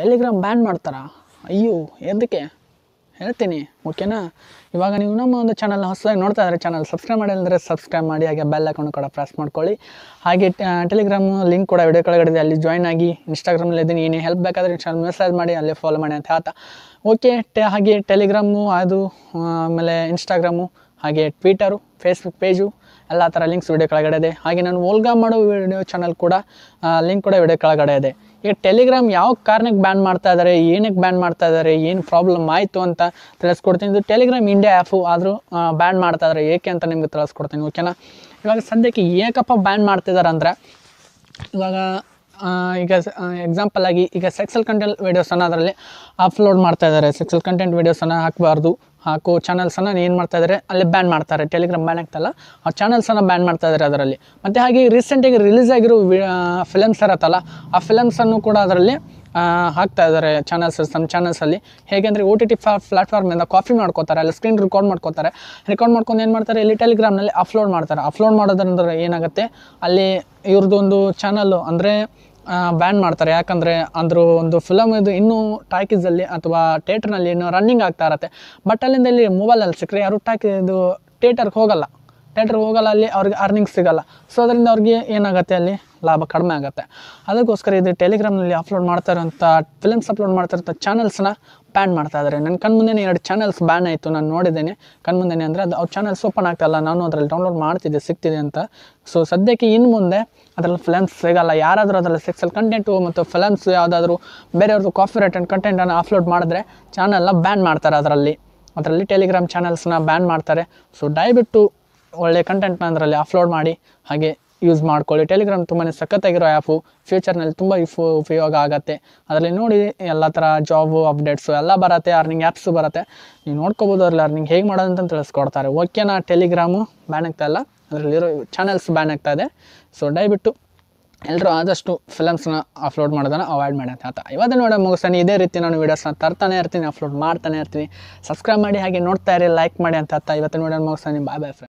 Telegram ban ಮಾಡ್ತಾರಾ ಅಯ್ಯೋ ಎದಕ್ಕೆ ಹೇಳ್ತೀನಿ ಓಕೆನಾ ಇವಾಗ ನೀವು ನಮ್ಮ ಒಂದು ಚಾನಲ್ ಹೊಸದಾಗಿ ನೋಡ್ತಾ ಇದ್ದಾರೆ ಚಾನಲ್ ಸಬ್ಸ್ಕ್ರೈಬ್ ಮಾಡಿಲ್ಲ ಅಂದರೆ ಸಬ್ಸ್ಕ್ರೈಬ್ ಮಾಡಿ ಹಾಗೆ ಬೆಲ್ ಅಕೌಂಟ್ ಕೂಡ ಪ್ರೆಸ್ ಮಾಡ್ಕೊಳ್ಳಿ ಹಾಗೆ ಟೆಲಿಗ್ರಾಮ್ ಲಿಂಕ್ ಕೂಡ ವಿಡಿಯೋ ಕೆಳಗಡೆ ಅಲ್ಲಿ ಜಾಯ್ನ್ ಆಗಿ ಇನ್ಸ್ಟಾಗ್ರಾಮಲ್ಲಿ ಇದ್ದೀನಿ ಏನೇ ಹೆಲ್ಪ್ ಬೇಕಾದರೆ ಚಾನಲ್ ಮೆಸೇಜ್ ಮಾಡಿ ಅಲ್ಲಿ ಫಾಲೋ ಮಾಡಿ ಅಂತ ಹೇಳ್ತಾ ಓಕೆ ಟೆ ಹಾಗೆ ಟೆಲಿಗ್ರಾಮು ಅದು ಆಮೇಲೆ ಇನ್ಸ್ಟಾಗ್ರಾಮು ಹಾಗೆ ಟ್ವಿಟರು ಫೇಸ್ಬುಕ್ ಪೇಜು ಎಲ್ಲ ಥರ ಲಿಂಕ್ಸ್ ವೀಡಿಯೋ ಕೆಳಗಡೆ ಇದೆ ಹಾಗೆ ನಾನು ಓಲ್ಗಾ ಮಾಡೋ ವೀಡಿಯೋ ಚಾನಲ್ ಕೂಡ ಲಿಂಕ್ ಕೂಡ ವೀಡಿಯೋ ಕೆಳಗಡೆ ಇದೆ ಈಗ ಟೆಲಿಗ್ರಾಮ್ ಯಾವ ಕಾರಣಕ್ಕೆ ಬ್ಯಾನ್ ಮಾಡ್ತಾ ಇದ್ದಾರೆ ಏನಕ್ಕೆ ಬ್ಯಾನ್ ಮಾಡ್ತಾ ಇದ್ದಾರೆ ಏನು ಪ್ರಾಬ್ಲಮ್ ಆಯಿತು ಅಂತ ತಿಳಿಸ್ಕೊಡ್ತೀನಿ ಇದು ಟೆಲಿಗ್ರಾಮ್ ಇಂಡಿಯಾ ಆ್ಯಪು ಆದರೂ ಬ್ಯಾನ್ ಮಾಡ್ತಾ ಇದ್ದಾರೆ ಏಕೆ ಅಂತ ನಿಮಗೆ ತಿಳಿಸ್ಕೊಡ್ತೀನಿ ಓಕೆನಾ ಇವಾಗ ಸದ್ಯಕ್ಕೆ ಏಕಪ್ಪ ಬ್ಯಾನ್ ಮಾಡ್ತಿದ್ದಾರೆ ಅಂದರೆ ಇವಾಗ ಈಗ ಎಕ್ಸಾಂಪಲ್ ಆಗಿ ಈಗ ಸೆಕ್ಸಲ್ ಕಂಟೆಂಟ್ ವೀಡಿಯೋಸನ್ನು ಅದರಲ್ಲಿ ಅಪ್ಲೋಡ್ ಮಾಡ್ತಾ ಇದ್ದಾರೆ ಸೆಕ್ಸಲ್ ಕಂಟೆಂಟ್ ವೀಡಿಯೋಸನ್ನು ಹಾಕಬಾರ್ದು ಹಾಕೋ ಚಾನಲ್ಸನ್ನು ಏನು ಮಾಡ್ತಾ ಇದ್ದಾರೆ ಅಲ್ಲಿ ಬ್ಯಾನ್ ಮಾಡ್ತಾರೆ ಟೆಲಿಗ್ರಾಮ್ ಬ್ಯಾನ್ ಆಗ್ತಲ್ಲ ಆ ಚಾನಲ್ಸನ್ನು ಬ್ಯಾನ್ ಮಾಡ್ತಾ ಇದ್ದಾರೆ ಅದರಲ್ಲಿ ಮತ್ತು ಹಾಗೆ ರೀಸೆಂಟಾಗಿ ರಿಲೀಸ್ ಆಗಿರೋ ಫಿಲಮ್ಸ್ ಇರತ್ತಲ್ಲ ಆ ಫಿಲಮ್ಸನ್ನು ಕೂಡ ಅದರಲ್ಲಿ ಹಾಕ್ತಾ ಇದ್ದಾರೆ ಚಾನಲ್ಸ್ ನಮ್ಮ ಚಾನಲ್ಸಲ್ಲಿ ಹೇಗೆ ಅಂದರೆ ಓ ಟಿ ಟಿ ಫಾ ಪ್ಲಾಟ್ಫಾರ್ಮಿಂದ ಕಾಫಿ ಮಾಡ್ಕೋತಾರೆ ಅಲ್ಲಿ ಸ್ಕ್ರೀನ್ ರೆಕಾರ್ಡ್ ಮಾಡ್ಕೋತಾರೆ ರೆಕಾರ್ಡ್ ಮಾಡ್ಕೊಂಡು ಏನು ಮಾಡ್ತಾರೆ ಇಲ್ಲಿ ಟೆಲಿಗ್ರಾಮ್ನಲ್ಲಿ ಅಪ್ಲೋಡ್ ಮಾಡ್ತಾರೆ ಅಪ್ಲೋಡ್ ಮಾಡೋದ್ರಿಂದ ಏನಾಗುತ್ತೆ ಅಲ್ಲಿ ಇವ್ರದ್ದು ಒಂದು ಚಾನಲ್ಲು ಅಂದರೆ ಬ್ಯಾನ್ ಮಾಡ್ತಾರೆ ಯಾಕಂದರೆ ಅಂದರು ಒಂದು ಫಿಲಮ್ ಇದು ಇನ್ನೂ ಟಾಕೀಸಲ್ಲಿ ಅಥವಾ ಥೇಟ್ರ್ನಲ್ಲಿ ಇನ್ನೂ ರನ್ನಿಂಗ್ ಆಗ್ತಾ ಇರತ್ತೆ ಬಟ್ ಅಲ್ಲಿಂದ ಇಲ್ಲಿ ಮೊಬೈಲಲ್ಲಿ ಸಿಕ್ಕರೆ ಯಾರು ಟಾಕಿ ಇದು ಥೇಟರ್ಗೆ ಹೋಗಲ್ಲ ಥೇಟ್ರಿಗೆ ಹೋಗಲ್ಲ ಅಲ್ಲಿ ಅವ್ರಿಗೆ ಅರ್ನಿಂಗ್ ಸಿಗಲ್ಲ ಸೊ ಅದರಿಂದ ಅವ್ರಿಗೆ ಏನಾಗುತ್ತೆ ಅಲ್ಲಿ ಲಾಭ ಕಡಿಮೆ ಆಗುತ್ತೆ ಅದಕ್ಕೋಸ್ಕರ ಇದು ಟೆಲಿಗ್ರಾಮ್ನಲ್ಲಿ ಅಪ್ಲೋಡ್ ಮಾಡ್ತಾ ಇರೋಂಥ ಫಿಲಮ್ಸ್ ಅಪ್ಲೋಡ್ ಮಾಡ್ತಾ ಇರೋಂಥ ಚಾನಲ್ಸ್ನ ಬ್ಯಾನ್ ಮಾಡ್ತಾ ಇದ್ದಾರೆ ನನ್ನ ಕಣ್ಮುಂದೇನೆ ಎರಡು ಚಾನಲ್ಸ್ ಬ್ಯಾನ್ ಆಯಿತು ನಾನು ನೋಡಿದ್ದೇನೆ ಮುಂದೆನೇ ಅಂದರೆ ಅದು ಅವ್ರ ಚಾನಲ್ಸ್ ಓಪನ್ ಆಗ್ತಾಯಿಲ್ಲ ನಾನು ಅದರಲ್ಲಿ ಡೌನ್ಲೋಡ್ ಮಾಡ್ತಿದ್ದೆ ಸಿಗ್ತಿದೆ ಅಂತ ಸೊ ಸದ್ಯಕ್ಕೆ ಇನ್ನು ಮುಂದೆ ಅದರಲ್ಲಿ ಫಿಲಮ್ಸ್ ಸಿಗೋಲ್ಲ ಯಾರಾದರೂ ಅದರಲ್ಲಿ ಸೆಕ್ಸಲ್ ಕಂಟೆಂಟು ಮತ್ತು ಫಿಲಮ್ಸ್ ಯಾವುದಾದ್ರೂ ಬೇರೆಯವ್ರದ್ದು ಕಾಫಿ ಆ್ಯಂಡ್ ಕಂಟೆಂಟನ್ನು ಅಪ್ಲೋಡ್ ಮಾಡಿದ್ರೆ ಚಾನಲ್ನ ಬ್ಯಾನ್ ಮಾಡ್ತಾರೆ ಅದರಲ್ಲಿ ಅದರಲ್ಲಿ ಟೆಲಿಗ್ರಾಮ್ ಚಾನಲ್ಸ್ನ ಬ್ಯಾನ್ ಮಾಡ್ತಾರೆ ಸೊ ದಯವಿಟ್ಟು ಒಳ್ಳೆಯ ಕಂಟೆಂಟ್ನ ಅದರಲ್ಲಿ ಅಪ್ಲೋಡ್ ಮಾಡಿ ಹಾಗೆ ಯೂಸ್ ಮಾಡ್ಕೊಳ್ಳಿ ಟೆಲಿಗ್ರಾಮ್ ತುಂಬಾ ಸಖತ್ತಾಗಿರೋ ಆ್ಯಪು ಫ್ಯೂಚರ್ನಲ್ಲಿ ತುಂಬ ಇಫ್ ಉಪಯೋಗ ಆಗುತ್ತೆ ಅದರಲ್ಲಿ ನೋಡಿ ಎಲ್ಲ ಥರ ಜಾಬು ಅಪ್ಡೇಟ್ಸು ಎಲ್ಲ ಬರುತ್ತೆ ಅರ್ನಿಂಗ್ ಆ್ಯಪ್ಸು ಬರುತ್ತೆ ನೀವು ನೋಡ್ಕೋಬೋದು ಅದರಲ್ಲಿ ಅರ್ನಿಂಗ್ ಹೇಗೆ ಮಾಡೋದಂತ ತಿಳಿಸ್ಕೊಡ್ತಾರೆ ಓಕೆನಾ ಟೆಲಿಗ್ರಾಮು ಬ್ಯಾನ್ ಆಗ್ತಾ ಇಲ್ಲ ಅದರಲ್ಲಿರೋ ಚಾನಲ್ಸ್ ಬ್ಯಾನ್ ಆಗ್ತಾ ಇದೆ ಸೊ ದಯವಿಟ್ಟು ಎಲ್ಲರೂ ಆದಷ್ಟು ಫಿಲಮ್ಸ್ನ ಅಪ್ಲೋಡ್ ಮಾಡೋದನ್ನು ಅವಾಯ್ಡ್ ಮಾಡೋದು ಆತ ಇವತ್ತು ನೋಡೋಣ ಮುಗಿಸ್ತಾನೆ ಇದೇ ರೀತಿ ನಾನು ವೀಡಿಯೋಸ್ನ ತರ್ತಾನೆ ಇರ್ತೀನಿ ಅಪ್ಲೋಡ್ ಮಾಡ್ತಾನೆ ಇರ್ತೀನಿ ಸಬ್ಸ್ಕ್ರೈಬ್ ಮಾಡಿ ಹಾಗೆ ನೋಡ್ತಾ ಇರಿ ಲೈಕ್ ಮಾಡಿ ಅಂತ ಇವತ್ತು ನೋಡೋಣ ಮುಗಿಸ್ತಾನೆ ಬಾಯ್ ಬಾಯ್ ಫ್ರೆಂಡ್